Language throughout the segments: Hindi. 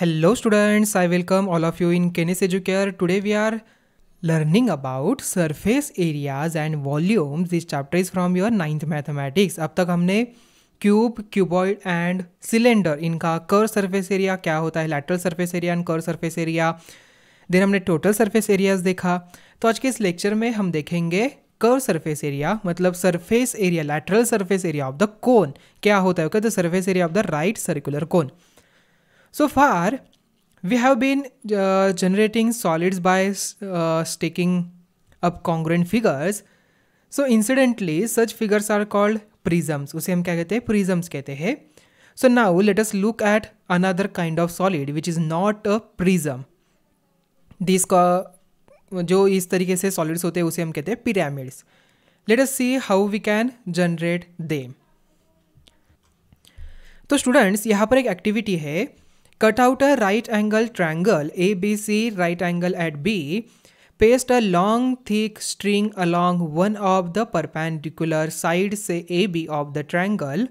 Hello students I welcome all of you in Kenis Educare today we are learning about surface areas and volume this chapter is from your ninth mathematics अब तक हमने क्यूब क्यूबॉइड एंड सिलेंडर इनका कर सरफेस एरिया क्या होता है lateral surface area and curved surface area then हमने टोटल सरफेस एरियाज देखा तो आज के इस लेक्चर में हम देखेंगे कर सरफेस एरिया मतलब surface area lateral surface area of the cone क्या होता है the surface area of the right circular cone So far, we have been uh, generating solids by uh, sticking up congruent figures. So incidentally, such figures are called prisms. उसे हम क्या कहते हैं prisms कहते हैं So now let us look at another kind of solid which is not a prism. This का जो इस तरीके से सॉलिड्स होते हैं उसे हम कहते हैं pyramids let us see how we can generate them तो स्टूडेंट्स यहाँ पर एक एक्टिविटी है Cut out a right angle triangle ABC right angle at B. Paste a long thick string along one of the perpendicular side say AB of the triangle.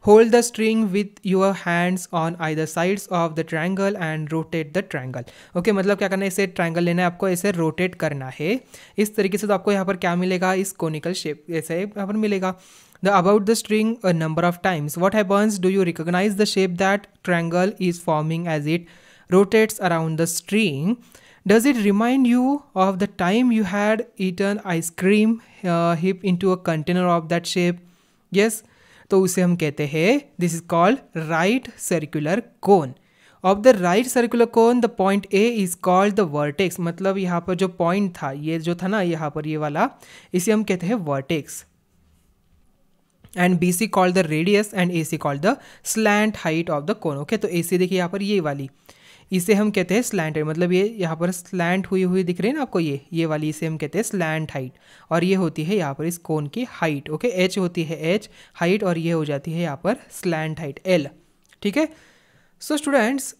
Hold the string with your hands on either sides of the triangle and rotate the triangle. okay, मतलब क्या करना है इसे ट्रायंगल लेना है आपको इसे रोटेट करना है इस तरीके से तो आपको यहाँ पर क्या मिलेगा इस कोनिकल शेप ऐसे यहाँ पर मिलेगा the about the string a number of times. What happens? Do you recognize the shape that triangle is forming as it rotates around the string? Does it remind you of the time you had eaten ice cream uh, hip into a container of that shape? Yes. तो उसे हम कहते हैं this is called right circular cone of the right circular cone the point A is called the vertex मतलब यहाँ पर जो पॉइंट था ये जो था ना यहाँ पर ये वाला इसे हम कहते हैं vertex and B C call the radius and A C call the slant height of the cone okay तो ए सी देखिए यहाँ पर ये वाली इसे हम कहते हैं स्लैंट हाइट मतलब ये यहाँ पर स्लैंट हुई हुई दिख रही है ना आपको ये ये वाली इसे हम कहते हैं स्लैंट हाइट और ये होती है यहाँ पर इस कोन की हाइट ओके एच होती है एच हाइट और ये हो जाती है यहाँ पर स्लैंट हाइट एल ठीक है so students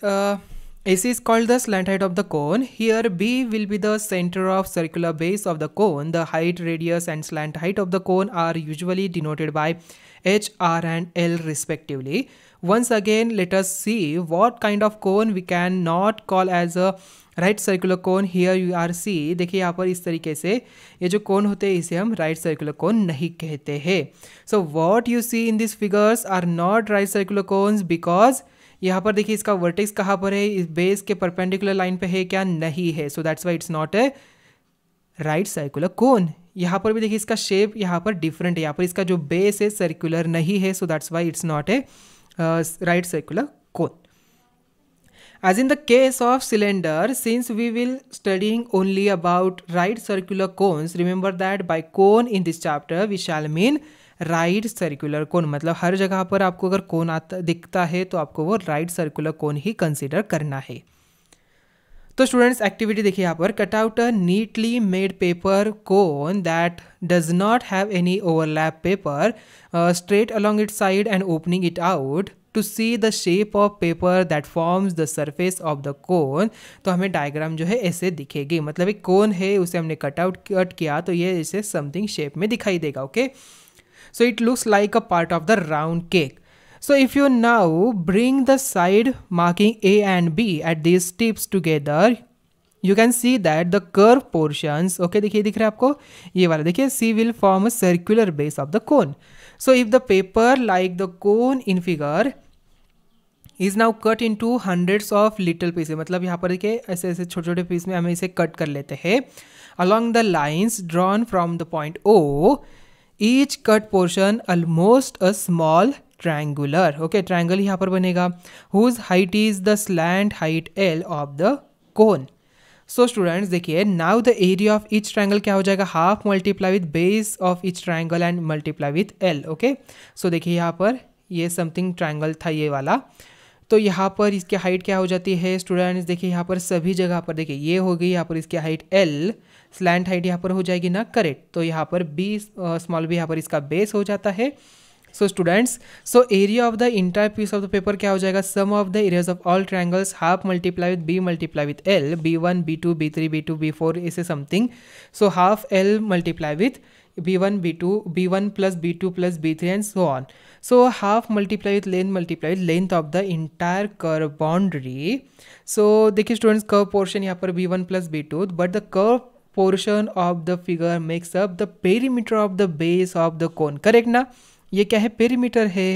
AC is called the slant height of the cone. Here B will be the center of circular base of the cone. The height, radius and slant height of the cone are usually denoted by H, R and L respectively. Once again, let us see what kind of cone we can not call as a right circular cone. Here, you are see, देखिए यहाँ पर इस तरीके से ये जो cone होते हैं इसे हम right circular cone नहीं कहते हैं So what you see in these figures are not right circular cones because यहाँ पर देखिए इसका वर्टेक्स कहाँ पर है इस बेस के परपेंडिकुलर लाइन पे है क्या नहीं है so that's why it's not a right circular cone यहाँ पर भी देखिए इसका शेप यहाँ पर डिफरेंट है यहाँ पर इसका जो बेस है सर्कुलर नहीं है so that's why it's not a right circular cone As in the case of cylinder, since we will studying only about right circular cones, remember that by cone in this chapter we shall mean right circular cone मतलब हर जगह पर आपको अगर कोन आता दिखता है तो आपको वो राइट सर्कुलर कोन ही कंसिडर करना है तो स्टूडेंट्स एक्टिविटी देखिए यहाँ पर cut out a neatly made paper cone that does not have any overlap paper straight along it side and opening it out to see the shape of paper that forms the surface of the cone तो हमें डायग्राम जो है ऐसे दिखेगी मतलब एक कोन है उसे हमने कट आउट कट किया तो ये ऐसे समथिंग शेप में दिखाई देगा okay okay? So it looks like a part of the round cake. So if you now bring the side marking A and B at these tips together, you can see that the curve portions okay देखिए दिख रहा है आपको ये वाला देखिए see will form a circular base of the cone so if the paper like the cone in figure is now cut into hundreds of little pieces मतलब यहाँ पर देखिए ऐसे ऐसे छोटे छोटे पीस में हमें इसे कट कर लेते हैं along the lines drawn from the point O each cut portion almost a small triangular okay triangle यहाँ पर बनेगा whose height is the slant height L of the cone so students देखिए now the area of each triangle क्या हो जाएगा half multiply with base of each triangle and multiply with L okay so देखिए यहाँ पर ये समथिंग ट्राइंगल था ये वाला तो यहाँ पर इसकी हाइट क्या हो जाती है स्टूडेंट्स देखिए यहाँ पर सभी जगह पर देखिए ये हो गई यहाँ पर इसकी हाइट एल स्लैंड हाइट यहाँ पर हो जाएगी ना करेक्ट तो यहाँ पर बी स्मॉल बी यहाँ पर इसका बेस हो जाता है so students so area of the entire piece of the paper क्या हो जाएगा sum of the areas of all triangles half multiply with B multiply with L B one B two B three B two B four इसे something so half L multiply with B one B two B one plus B two plus B three and so on so half multiply with length multiply with length of the entire curved boundary so देखिए स्टूडेंट्स कर्व पोर्शन यहाँ पर B one plus B two but the curve portion of the figure makes up the perimeter of the base of the cone correct ना ये क्या है पेरीमीटर है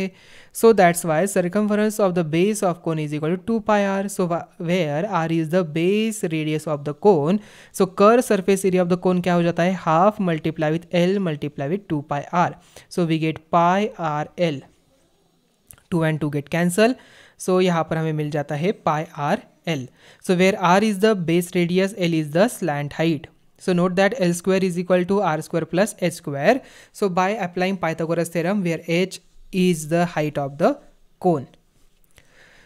so that's why circumference of the base of cone is equal to two pi R so where R is the base radius of the cone so कर surface area of the cone क्या हो जाता है half multiply with L multiply with two pi R so we get pi R L two and two get cancel so यहाँ पर हमें मिल जाता है pi R L so where R is the base radius L is the slant height So note that L square is equal to R square plus H square. So by applying Pythagoras theorem where H is the height of the cone.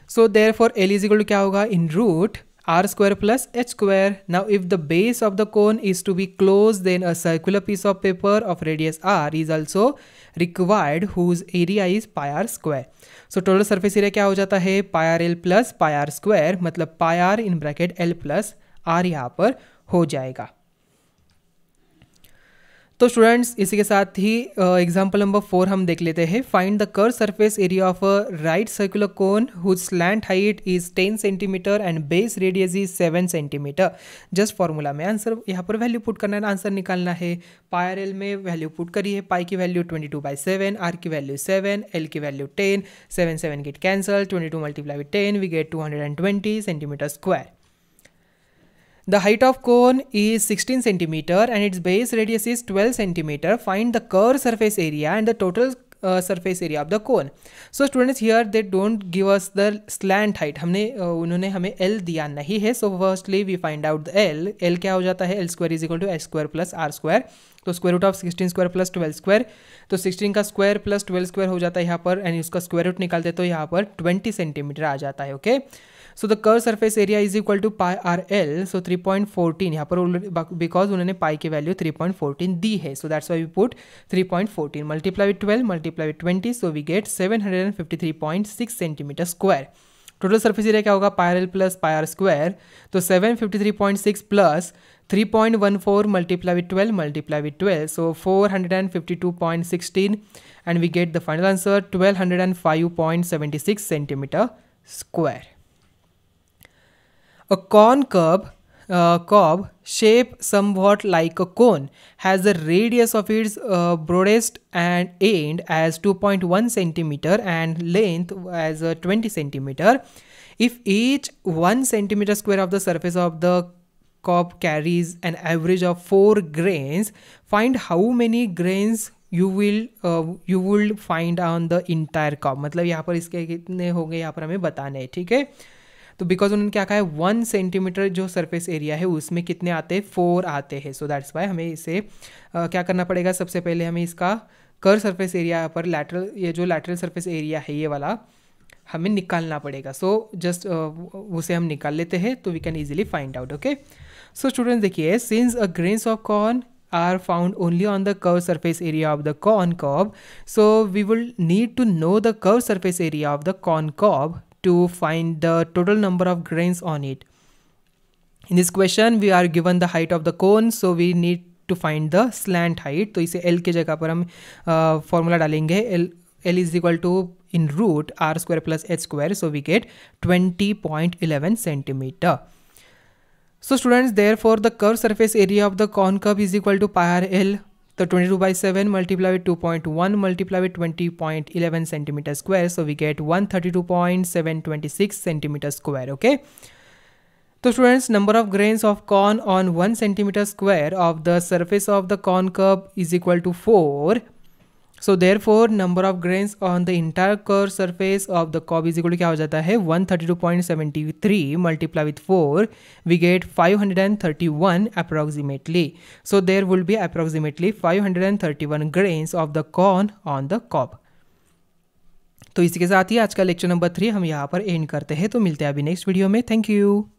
So therefore L is equal to kya hoga? In root r square plus h square. Now if the base of the cone is to be closed then a circular piece of paper of radius r is also required whose area is pi r square. So total surface area kya ho jata hai pi r l plus pi r square matlab pi r in bracket l plus r यहाँ par ho jayega तो स्टूडेंट्स इसी के साथ ही एग्जाम्पल नंबर फोर हम देख लेते हैं find the curved surface area of a right circular cone whose slant height is ten centimetre and base radius is seven centimetre just formula में आंसर यहाँ पर वैल्यू पुट करना है आंसर निकालना है पायर एल में वैल्यू पुट करिए पाई की value twenty two by seven R की वैल्यू सेवन एल की value ten seven seven get cancel twenty two multiply ten we gate to hundred and twenty centimetre square The height of cone is 16 cm and its base radius is 12 cm. Find the curved surface area and the total uh, surface area of the cone. So students here they don't give us the slant height. हमने उन्होंने हमें L दिया नहीं है. So firstly we find out the L. L क्या हो जाता है? L square is equal to h square plus R square. तो square root of 16 square plus 12 square तो 16 का स्क्वायर प्लस 12 स्क्वायर हो जाता है यहाँ पर एंड उसका स्क्वायर रूट निकालते तो यहाँ पर 20 सेंटीमीटर आ जाता है okay okay? So the curve surface area is equal to pi R L so 3.14 यहाँ पर बिकॉज उन्होंने पाई की वैल्यू 3.14 दी है so that's why we put 3.14 point fourteen multiply with twelve multiply with twenty so we get 753.6 centimetre square total surface area क्या होगा pi R L plus pi R square तो 753.6 plus 3.14 multiply with 12 multiply with 12 so 452.16 and we get the final answer 1205.76 centimeter square A concurve uh, curve shape somewhat like a cone has a radius of its uh, broadest and end as 2.1 cm and length as uh, 20 cm if each 1 cm square of the surface of the cob carries an average of 4 grains find how many grains you will you will find on the entire cob मतलब यहाँ पर इसके कितने हो गए यहाँ पर हमें बताने हैं ठीक है तो बिकॉज उन्होंने क्या कहा है वन सेंटीमीटर जो सरफेस एरिया है उसमें कितने आते हैं फोर आते हैं सो दैट्स वाई हमें इसे आ, क्या करना पड़ेगा सबसे पहले हमें इसका कर सरफेस एरिया पर लैटरल ये जो लैटरल सरफेस एरिया है ये वाला हमें निकालना पड़ेगा सो so, जस्ट uh, उसे हम निकाल लेते हैं तो we can easily find out okay so student देखिए since a grains of corn are found only on the on surface area of the corn cob so we will need to know the the surface area of the corn cob to find the total number of grains on it. In this question, we are given the height of the cone, so we need to find the slant height. So, we will put the formula L. L is equal to in root r square plus h square, so we get 20.11 centimeter. So, students, therefore, the curved surface area of the cone curve is equal to pi r L the 22 by 7 multiplied with 2.1 multiplied with 20.11 centimeter square. So we get 132.726 centimeter square. Okay. So students, number of grains of corn on 1 centimeter square of the surface of the corn cob is equal to 4 so there four number of grains on the entire curved surface of the cob is क्या हो जाता है three multiply with four we get one approximately so there will be thirty one grains of the corn on the cob तो इसी के साथ ही आज का लेक्चर नंबर थ्री हम यहाँ पर एंड करते हैं तो मिलते हैं अभी नेक्स्ट वीडियो में थैंक यू